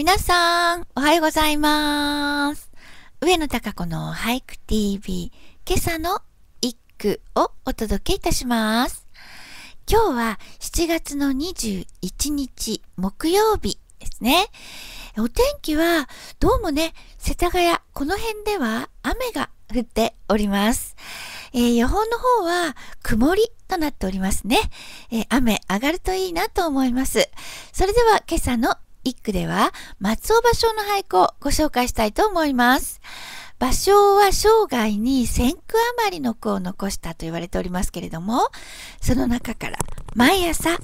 皆さん、おはようございます。上野隆子の俳句 TV、今朝の一句をお届けいたします。今日は7月の21日木曜日ですね。お天気はどうもね、世田谷、この辺では雨が降っております。えー、予報の方は曇りとなっておりますね。えー、雨上がるといいなと思います。それでは今朝の一句では松尾芭蕉の俳句をご紹介したいと思います。芭蕉は生涯に千句余りの句を残したと言われておりますけれども、その中から毎朝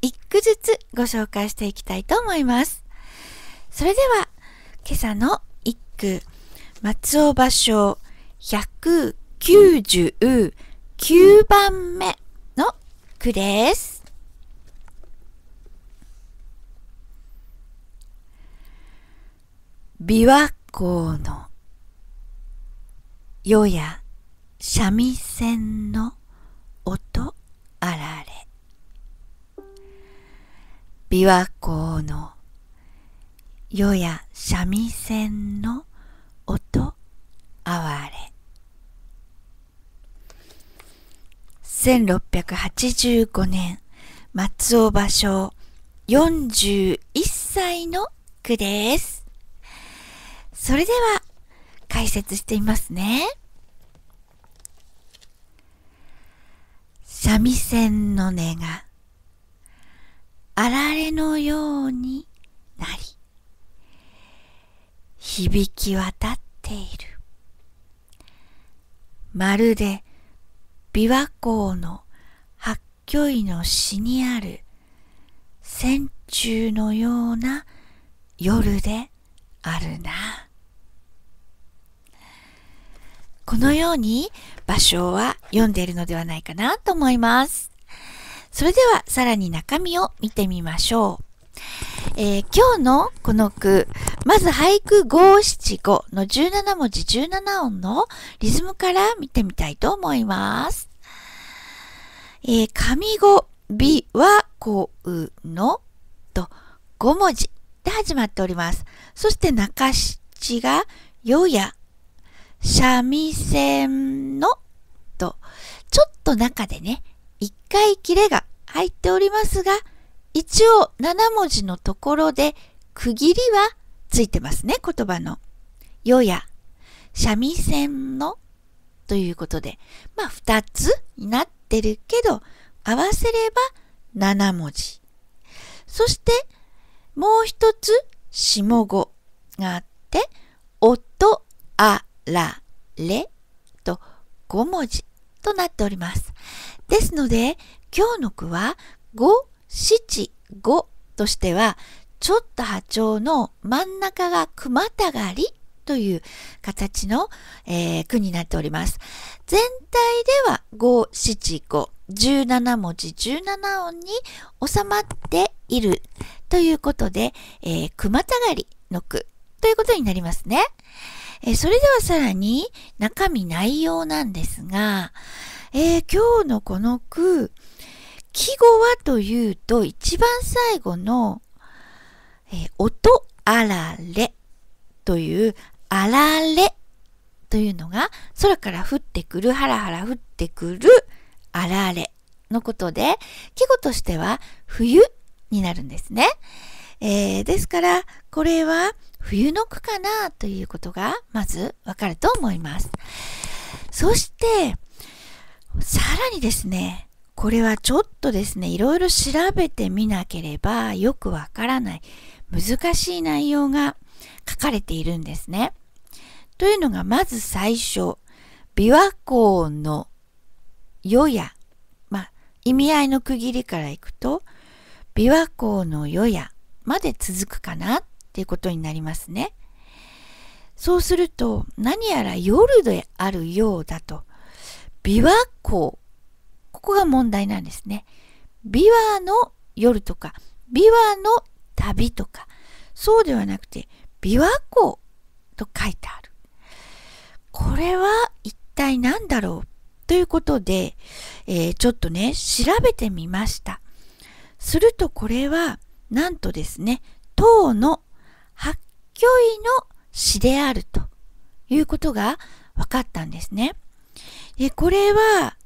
一句ずつご紹介していきたいと思います。それでは、今朝の一句、松尾芭蕉199番目の句です。琵琶湖の夜や三味線の音あられ琵琶湖の夜や三味線の音あわれ1685年松尾芭蕉41歳の句ですそれでは解説してみますね。三味線の音があられのようになり響き渡っている。まるで琵琶湖の八虚位の詩にある線虫のような夜であるな。このように場所は読んでいるのではないかなと思います。それではさらに中身を見てみましょう。えー、今日のこの句、まず俳句五七五の17文字17音のリズムから見てみたいと思います。えー、上語、美はこうのと5文字で始まっております。そして中七がよや三味線のと、ちょっと中でね、一回切れが入っておりますが、一応7文字のところで区切りはついてますね、言葉の。よや、三味線のということで、まあ2つになってるけど、合わせれば7文字。そして、もう一つ下語があって、音、あ、ら、れと5文字となっております。ですので、今日の句は五、七、五としては、ちょっと波長の真ん中が熊たがりという形の、えー、句になっております。全体では五、七、五、17文字17音に収まっているということで、えー、熊たがりの句ということになりますね。えそれではさらに中身内容なんですが、えー、今日のこの句、季語はというと一番最後の、えー、音あられというあられというのが空から降ってくる、ハラハラ降ってくるあられのことで、季語としては冬になるんですね。えー、ですから、これは冬の句かなということがまずわかると思います。そして、さらにですね、これはちょっとですね、いろいろ調べてみなければよくわからない難しい内容が書かれているんですね。というのがまず最初、琵琶湖の夜や、まあ、意味合いの区切りからいくと、琵琶湖の夜やまで続くかなっていうことになりますね。そうすると、何やら夜であるようだと。琵琶湖。ここが問題なんですね。琵琶の夜とか、琵琶の旅とか、そうではなくて、琵琶湖と書いてある。これは一体何だろうということで、えー、ちょっとね、調べてみました。するとこれは、なんとですね、唐の御意の詩であるということが分かったんですね。でこれは、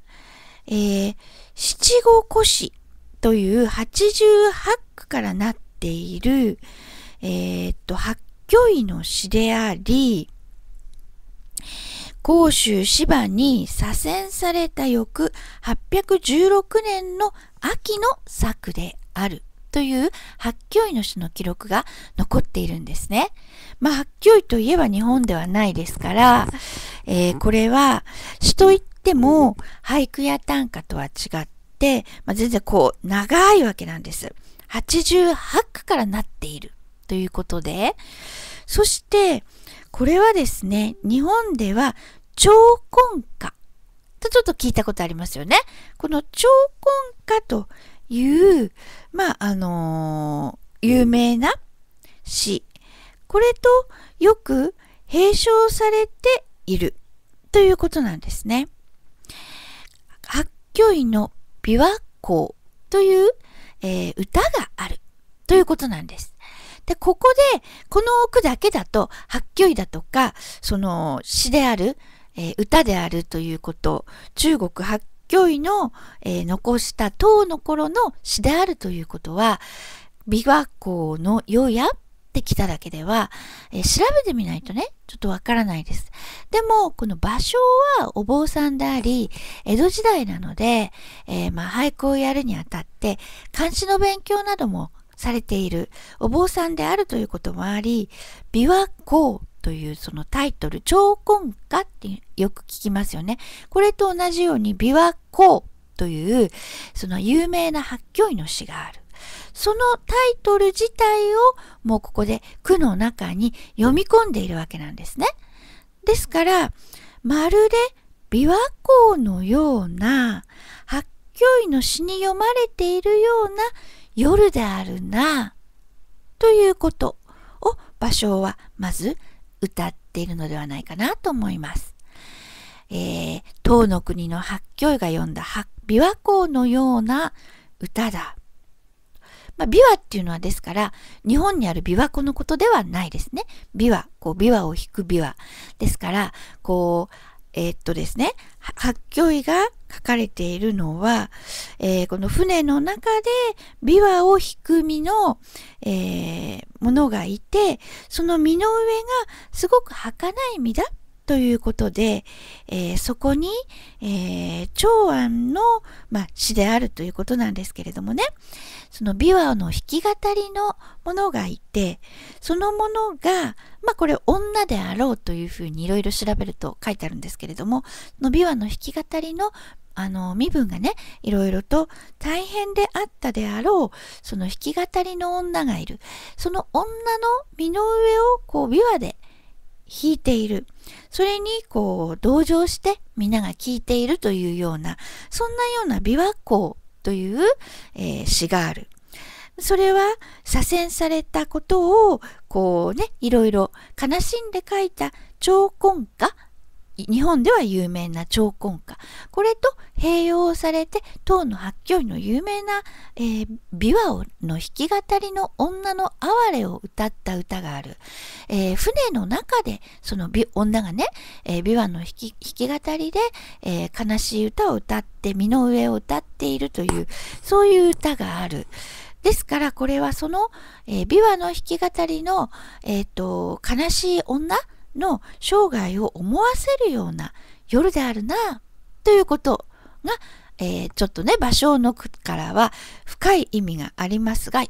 えー、七五古詩という88句からなっている、えー、っと、八虚位の詩であり、甲州芝に左遷された翌816年の秋の作であるという八教医の種の記録が残っているんですね。まあ、八教医といえば日本ではないですから、えー、これは詩といっても俳句や短歌とは違って、まあ、全然こう長いわけなんです。88句からなっているということで、そしてこれはですね、日本では超根歌とちょっと聞いたことありますよね。この超根歌という、まあ、あのー、有名な詩。これとよく併称されているということなんですね。八虚の琵琶湖という、えー、歌があるということなんです。で、ここで、この奥だけだと、八虚医だとか、その詩である、えー、歌であるということ、中国八御意の、えー、残した唐の頃の詩であるということは、琵琶湖の世やってきただけでは、えー、調べてみないとね、ちょっとわからないです。でも、この場所はお坊さんであり、江戸時代なので、えー、まあ、俳句をやるにあたって、漢詩の勉強などもされているお坊さんであるということもあり、琵琶湖というそのタイトル、超根歌ってよく聞きますよね。これと同じように琵琶湖というその有名な八教医の詩がある。そのタイトル自体をもうここで句の中に読み込んでいるわけなんですね。ですから、まるで琵琶湖のような八教医の詩に読まれているような夜であるなということを芭蕉はまず歌っているのではないかなと思います。えー、唐の国の八教が読んだ琵琶湖のような歌だ。まあ、琵琶っていうのはですから、日本にある琵琶湖のことではないですね。琵琶、こう、琵琶を弾く琵琶。ですから、こう、えー、っとですね、発狂医が書かれているのは、えー、この船の中で琵琶を引く身の、えー、ものがいて、その身の上がすごく儚い身だということで、えー、そこに、えー、長安の、まあ、詩であるということなんですけれどもね、その琵琶の弾き語りのものがいて、そのものが、まあこれ女であろうというふうにいろいろ調べると書いてあるんですけれども、その琵琶の弾き語りのあの身分がね、いろいろと大変であったであろう、その弾き語りの女がいる。その女の身の上をこう琵琶で弾いている。それに、こう、同情してみんなが聴いているというような、そんなような琵琶湖という、えー、詩がある。それは左遷されたことを、こうね、いろいろ悲しんで書いた超根歌日本では有名な超婚歌これと併用されて唐の八教の有名な、えー、琵琶の弾き語りの女の哀れを歌った歌がある、えー、船の中でその女がね、えー、琵琶の弾き語りで、えー、悲しい歌を歌って身の上を歌っているというそういう歌がある。ですからこれはその、え琵琶の弾き語りの、えーと悲しい女の生涯を思わせるような夜であるなということが、えー、ちょっとね、所をの句からは深い意味がありますが、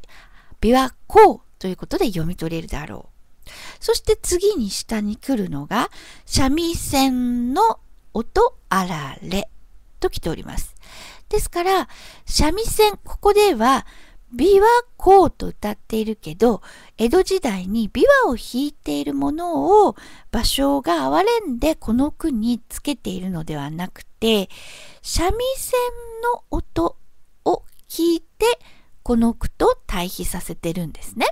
琵琶湖ということで読み取れるだろう。そして次に下に来るのが、三味線の音あられと来ております。ですから、三味線、ここでは琵琶行と歌っているけど、江戸時代に琵琶を弾いているものを芭蕉が哀れんでこの句につけているのではなくて、三味線の音を聞いてこの句と対比させてるんですね。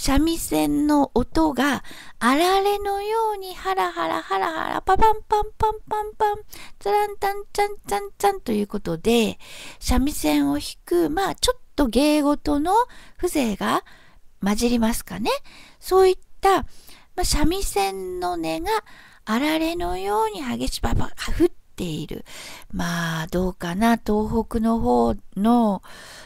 三味線の音があられのようにハラハラハラハラパパンパンパンパンパンツランタンチャンチャンチャンということで三味線を弾くまあちょっと芸事の風情が混じりますかねそういった、まあ、三味線の音があられのように激しばば降っているまあどうかな東北の方の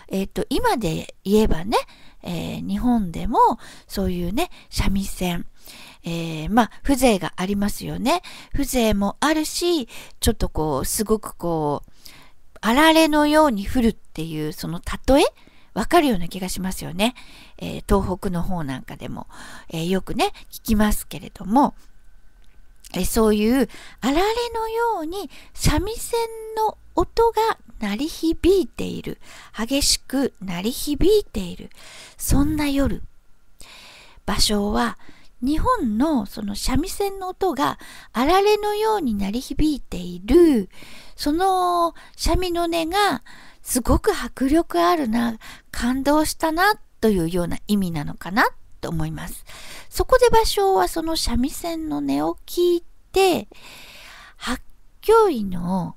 えっ、と今で言えばねえー、日本でもそういうね、三味線、えー、まあ、風情がありますよね。風情もあるし、ちょっとこう、すごくこう、あられのように降るっていう、その例えわかるような気がしますよね。えー、東北の方なんかでも、えよくね、聞きますけれども、えそういうあられのように三味線の音が鳴り響いている。激しく鳴り響いている。そんな夜。場所は日本のその三味線の音があられのように鳴り響いている。その三味の音がすごく迫力あるな、感動したなというような意味なのかなと思います。そこで場所はその三味線の音を聞いて、発狂医の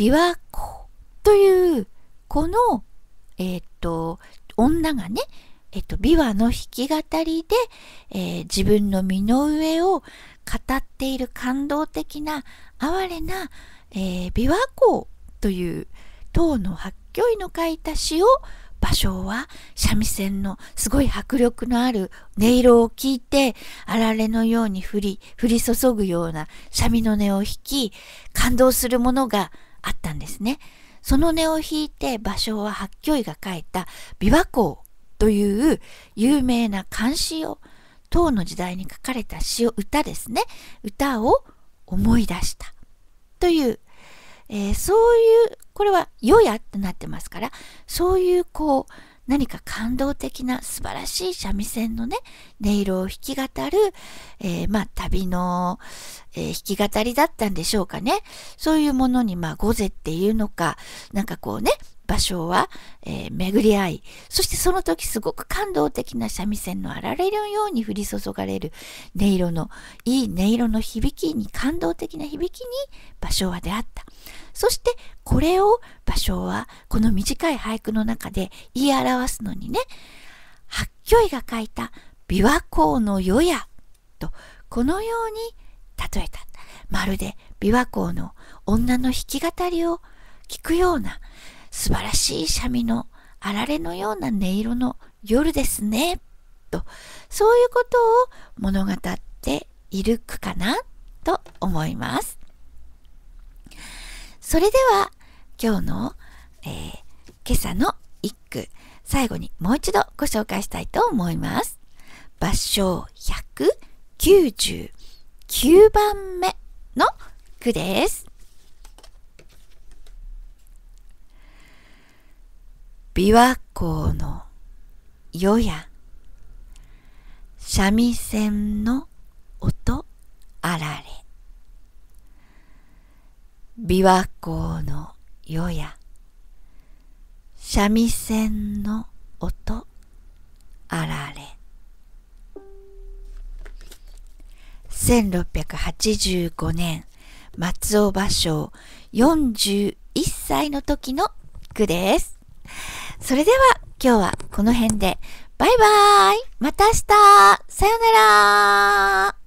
琵琶湖というこの、えっ、ー、と女がね、えっ、ー、と琵琶の弾き語りで、えー、自分の身の上を語っている感動的な哀れな、え琵琶湖という唐の八巨医の書いた詩を芭蕉は三味線のすごい迫力のある音色を聞いてあられのように降り降り注ぐような三味の音を弾き感動するものがあったんですね。その根を引いて芭蕉は八教医が書いた琵琶湖という有名な漢詩を唐の時代に書かれた詩を歌ですね歌を思い出したという、えー、そういうこれは「よや」ってなってますからそういうこう何か感動的な素晴らしい三味線のね、音色を弾き語る、えー、まあ、旅の、えー、弾き語りだったんでしょうかね。そういうものに、まあ、ゴゼっていうのか、なんかこうね、場所は、えー、巡り合い、そしてその時すごく感動的な三味線のあられるように降り注がれる音色の、いい音色の響きに、感動的な響きに場所は出会った。そしてこれを場所はこの短い俳句の中で言い表すのにね、八虚医が書いた琵琶湖の夜やとこのように例えた。まるで琵琶湖の女の弾き語りを聞くような素晴らしいシャミのあられのような音色の夜ですね。と、そういうことを物語っている句かなと思います。それでは今日の、えー、今朝の一句、最後にもう一度ご紹介したいと思います。場所199番目の句です。琵琶湖の夜や三味線の音あられ琵琶湖の夜や三味線の音あられ1685年松尾芭蕉41歳の時の句です。それでは今日はこの辺で、バイバーイまた明日さよなら